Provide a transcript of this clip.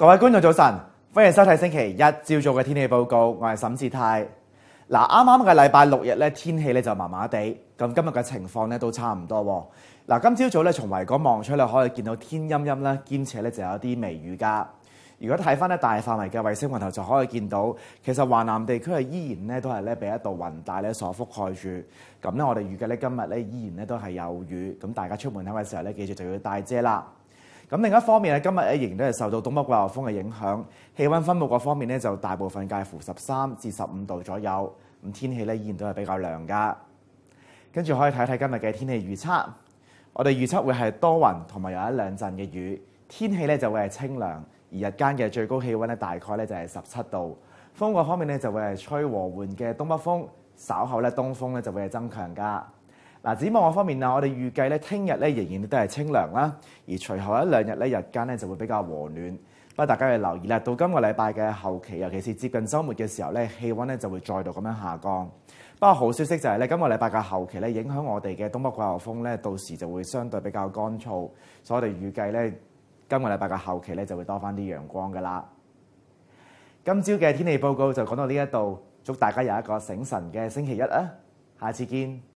各位观众早晨，欢迎收睇星期一朝早嘅天气报告，我系沈志泰。嗱，啱啱嘅礼拜六日咧天气咧就麻麻地，咁今日嘅情况咧都差唔多。嗱，今朝早咧从维港望出咧可以见到天阴阴啦，兼且咧就有啲微雨噶。如果睇翻咧大范围嘅卫星云頭，就可以见到，其实华南地区系依然咧都系咧被一道云带咧所覆盖住。咁咧我哋预计咧今日咧依然咧都系有雨，咁大家出门口嘅时候咧记住就要带遮啦。咁另一方面咧，今日仍然都係受到東北季候風嘅影響，氣温分布方面咧就大部分介乎十三至十五度左右。咁天氣咧依然都係比較涼噶。跟住可以睇睇今日嘅天氣預測，我哋預測會係多雲同埋有一兩陣嘅雨，天氣咧就會係清涼，而日間嘅最高氣温咧大概咧就係十七度。風嗰方面咧就會係吹和緩嘅東北風，稍後咧東風咧就會係增強噶。嗱，展望方面啊，我哋預計咧，聽日咧仍然都係清涼啦。而隨後一兩日咧，日間咧就會比較和暖。不過大家要留意啦，到今個禮拜嘅後期，尤其是接近週末嘅時候咧，氣温咧就會再度咁樣下降。不過好消息就係咧，今個禮拜嘅後期咧，影響我哋嘅東北季候風咧，到時就會相對比較乾燥，所以我哋預計咧，今個禮拜嘅後期咧就會多翻啲陽光噶啦。今朝嘅天氣報告就講到呢一度，祝大家有一個醒神嘅星期一啊！下次見。